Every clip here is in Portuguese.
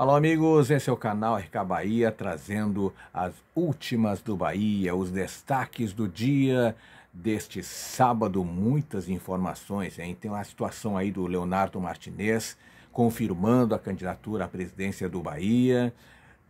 Alô, amigos, esse é o canal RK Bahia trazendo as últimas do Bahia, os destaques do dia deste sábado. Muitas informações, hein? Tem uma situação aí do Leonardo Martinez confirmando a candidatura à presidência do Bahia.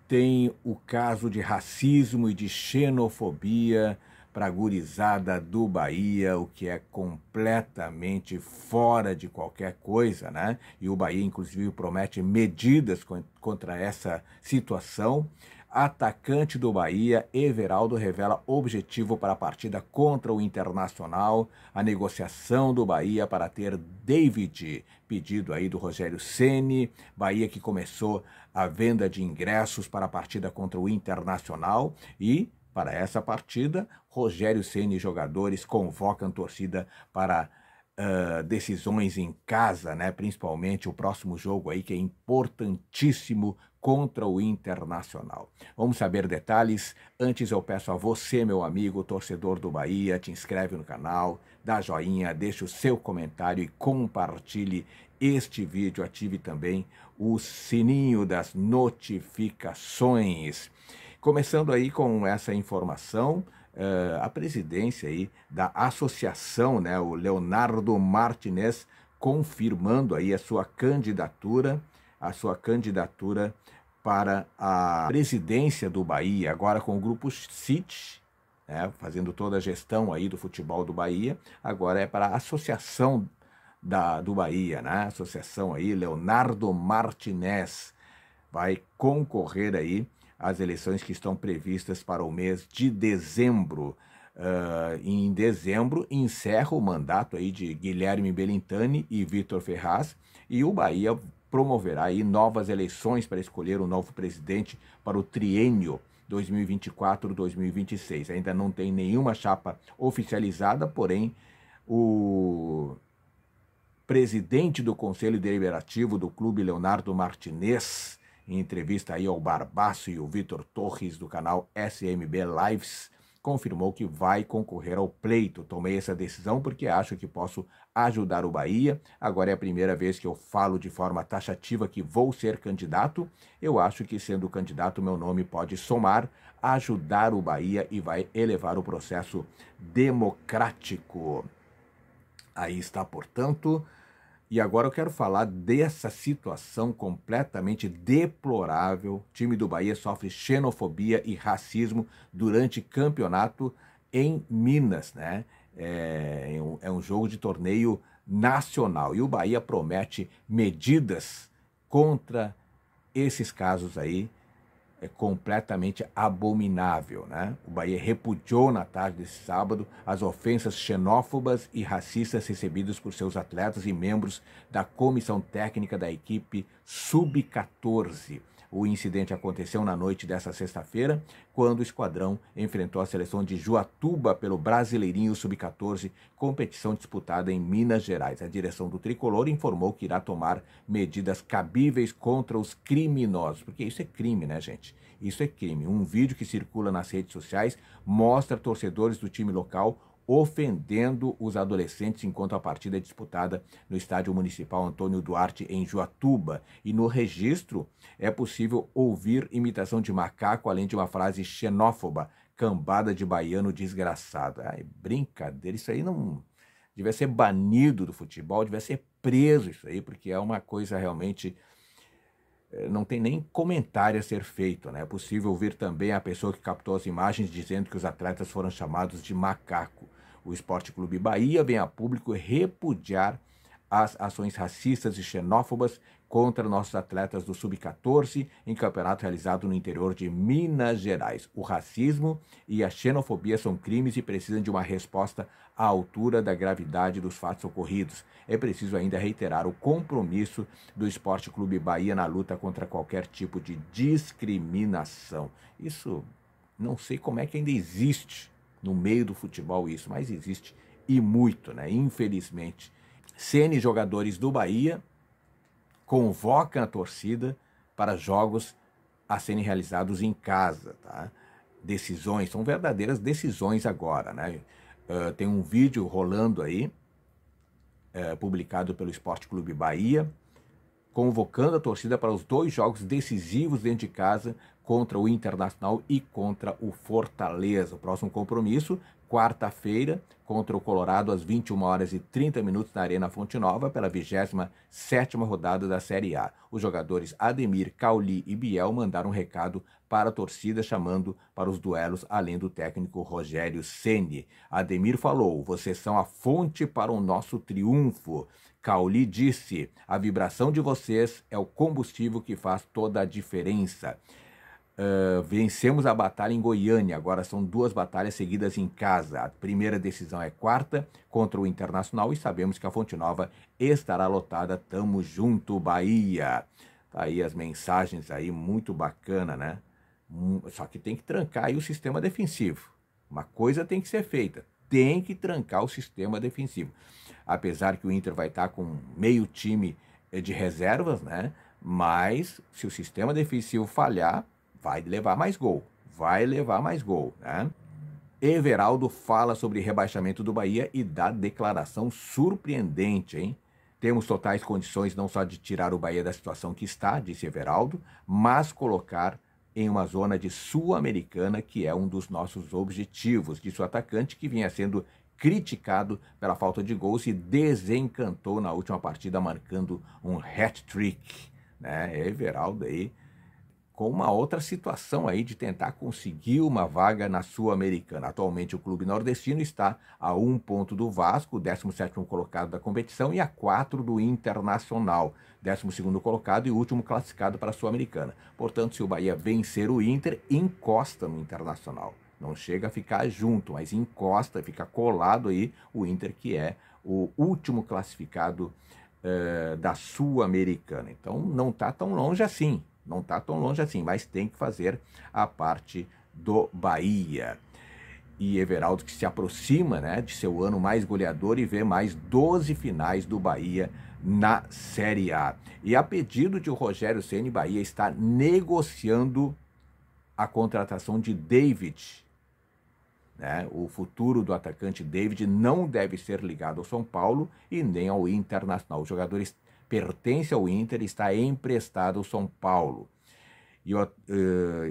Tem o caso de racismo e de xenofobia para a gurizada do Bahia, o que é completamente fora de qualquer coisa, né? E o Bahia, inclusive, promete medidas contra essa situação. Atacante do Bahia, Everaldo revela objetivo para a partida contra o Internacional. A negociação do Bahia para ter David, pedido aí do Rogério Ceni, Bahia que começou a venda de ingressos para a partida contra o Internacional e para essa partida, Rogério Ceni e jogadores convocam torcida para uh, decisões em casa, né? Principalmente o próximo jogo aí que é importantíssimo contra o Internacional. Vamos saber detalhes. Antes eu peço a você, meu amigo, torcedor do Bahia, te inscreve no canal, dá joinha, deixa o seu comentário e compartilhe este vídeo. Ative também o sininho das notificações. Começando aí com essa informação, eh, a presidência aí da associação, né, o Leonardo Martinez, confirmando aí a sua candidatura, a sua candidatura para a presidência do Bahia, agora com o grupo CIT, né, fazendo toda a gestão aí do futebol do Bahia, agora é para a associação da, do Bahia, né, associação aí Leonardo Martinez, vai concorrer aí as eleições que estão previstas para o mês de dezembro. Uh, em dezembro encerra o mandato aí de Guilherme Belintani e Vitor Ferraz e o Bahia promoverá aí novas eleições para escolher o um novo presidente para o triênio 2024-2026. Ainda não tem nenhuma chapa oficializada, porém o presidente do Conselho Deliberativo do Clube Leonardo Martinez em entrevista aí ao Barbaço e o Vitor Torres do canal SMB Lives, confirmou que vai concorrer ao pleito. Tomei essa decisão porque acho que posso ajudar o Bahia. Agora é a primeira vez que eu falo de forma taxativa que vou ser candidato. Eu acho que sendo candidato meu nome pode somar, ajudar o Bahia e vai elevar o processo democrático. Aí está, portanto, e agora eu quero falar dessa situação completamente deplorável. O time do Bahia sofre xenofobia e racismo durante campeonato em Minas, né? É, é um é jogo de torneio nacional. E o Bahia promete medidas contra esses casos aí é completamente abominável. Né? O Bahia repudiou na tarde desse sábado as ofensas xenófobas e racistas recebidas por seus atletas e membros da comissão técnica da equipe Sub-14 o incidente aconteceu na noite dessa sexta-feira, quando o esquadrão enfrentou a seleção de Juatuba pelo Brasileirinho Sub-14, competição disputada em Minas Gerais. A direção do tricolor informou que irá tomar medidas cabíveis contra os criminosos, porque isso é crime, né, gente? Isso é crime. Um vídeo que circula nas redes sociais mostra torcedores do time local ofendendo os adolescentes enquanto a partida é disputada no Estádio Municipal Antônio Duarte, em Joatuba. E no registro é possível ouvir imitação de macaco, além de uma frase xenófoba, cambada de baiano desgraçado. Ai, brincadeira, isso aí não. Devia ser banido do futebol, devia ser preso isso aí, porque é uma coisa realmente eh, não tem nem comentário a ser feito. Né? É possível ouvir também a pessoa que captou as imagens dizendo que os atletas foram chamados de macaco. O Esporte Clube Bahia vem a público repudiar as ações racistas e xenófobas contra nossos atletas do Sub-14 em campeonato realizado no interior de Minas Gerais. O racismo e a xenofobia são crimes e precisam de uma resposta à altura da gravidade dos fatos ocorridos. É preciso ainda reiterar o compromisso do Esporte Clube Bahia na luta contra qualquer tipo de discriminação. Isso não sei como é que ainda existe no meio do futebol isso, mas existe e muito, né? Infelizmente. CN jogadores do Bahia convoca a torcida para jogos a serem realizados em casa, tá? Decisões, são verdadeiras decisões agora, né? Uh, tem um vídeo rolando aí, uh, publicado pelo Esporte Clube Bahia, convocando a torcida para os dois jogos decisivos dentro de casa contra o Internacional e contra o Fortaleza. O próximo compromisso, quarta-feira, contra o Colorado, às 21 horas e 30 minutos na Arena Fonte Nova, pela 27 rodada da Série A. Os jogadores Ademir, Cauli e Biel mandaram um recado para a torcida, chamando para os duelos, além do técnico Rogério Ceni. Ademir falou: "Vocês são a fonte para o nosso triunfo". Cauli disse: "A vibração de vocês é o combustível que faz toda a diferença". Eh, vencemos a batalha em Goiânia. Agora são duas batalhas seguidas em casa. A primeira decisão é quarta contra o Internacional e sabemos que a Fonte Nova estará lotada. Tamo junto, Bahia. Tá aí as mensagens aí, muito bacana, né? Só que tem que trancar aí o sistema defensivo. Uma coisa tem que ser feita. Tem que trancar o sistema defensivo. Apesar que o Inter vai estar tá com meio time eh, de reservas, né? Mas se o sistema defensivo falhar, vai levar mais gol, vai levar mais gol, né? Everaldo fala sobre rebaixamento do Bahia e dá declaração surpreendente, hein? Temos totais condições não só de tirar o Bahia da situação que está, disse Everaldo, mas colocar em uma zona de Sul-Americana, que é um dos nossos objetivos, disse o atacante, que vinha sendo criticado pela falta de gols e desencantou na última partida, marcando um hat-trick. Né? Everaldo aí com uma outra situação aí de tentar conseguir uma vaga na Sul-Americana. Atualmente o clube nordestino está a um ponto do Vasco, 17º colocado da competição, e a quatro do Internacional, 12º colocado e último classificado para a Sul-Americana. Portanto, se o Bahia vencer o Inter, encosta no Internacional. Não chega a ficar junto, mas encosta, fica colado aí o Inter, que é o último classificado eh, da Sul-Americana. Então não está tão longe assim. Não está tão longe assim, mas tem que fazer a parte do Bahia. E Everaldo que se aproxima né, de seu ano mais goleador e vê mais 12 finais do Bahia na Série A. E a pedido de Rogério Ceni Bahia está negociando a contratação de David. Né? O futuro do atacante David não deve ser ligado ao São Paulo e nem ao Internacional. O jogador pertence ao Inter, está emprestado ao São Paulo. E, uh,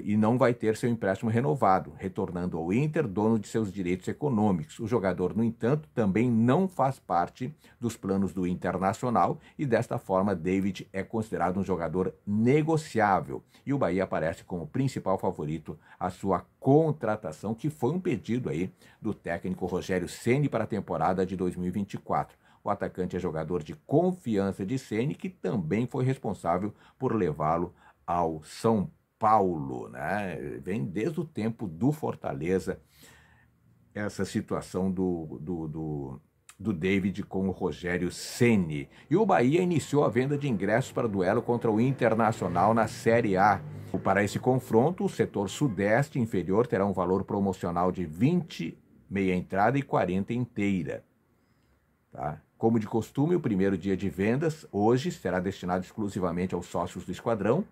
e, não vai ter seu empréstimo renovado, retornando ao Inter, dono de seus direitos econômicos. O jogador, no entanto, também não faz parte dos planos do Internacional e, desta forma, David é considerado um jogador negociável. E o Bahia aparece como principal favorito à sua contratação, que foi um pedido aí do técnico Rogério Ceni para a temporada de 2024. O atacante é jogador de confiança de Ceni, que também foi responsável por levá-lo ao São Paulo, né? Vem desde o tempo do Fortaleza essa situação do, do, do, do David com o Rogério Ceni. E o Bahia iniciou a venda de ingressos para duelo contra o Internacional na Série A. Para esse confronto, o setor sudeste inferior terá um valor promocional de 20 meia entrada e 40 inteira. Tá? Como de costume, o primeiro dia de vendas, hoje, será destinado exclusivamente aos sócios do Esquadrão,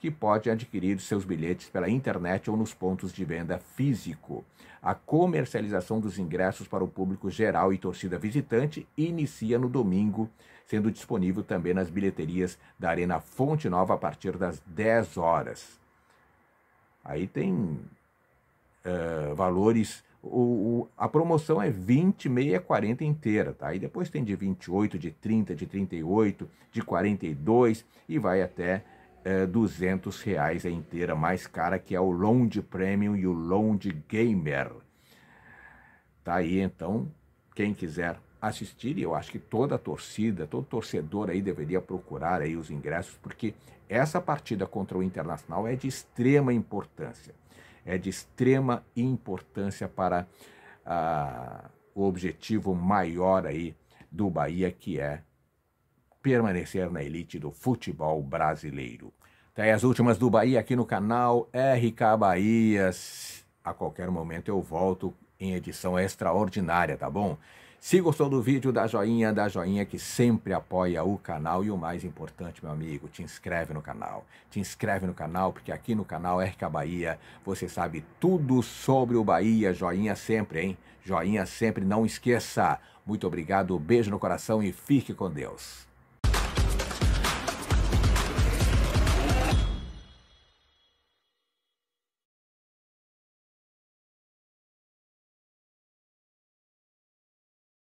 que podem adquirir seus bilhetes pela internet ou nos pontos de venda físico. A comercialização dos ingressos para o público geral e torcida visitante inicia no domingo, sendo disponível também nas bilheterias da Arena Fonte Nova a partir das 10 horas. Aí tem uh, valores o, o, a promoção é 20, meia, 40 inteira, tá? E depois tem de 28, de 30, de 38, de 42 e vai até é, 200 reais a inteira mais cara, que é o Lounge Premium e o Lounge Gamer. Tá aí, então, quem quiser assistir, e eu acho que toda a torcida, todo torcedor aí deveria procurar aí os ingressos, porque essa partida contra o Internacional é de extrema importância é de extrema importância para ah, o objetivo maior aí do Bahia, que é permanecer na elite do futebol brasileiro. Tá aí as últimas do Bahia aqui no canal RK Bahias. A qualquer momento eu volto em edição extraordinária, tá bom? Se gostou do vídeo, dá joinha, dá joinha que sempre apoia o canal. E o mais importante, meu amigo, te inscreve no canal. Te inscreve no canal, porque aqui no canal RK Bahia você sabe tudo sobre o Bahia. Joinha sempre, hein? Joinha sempre, não esqueça. Muito obrigado, beijo no coração e fique com Deus.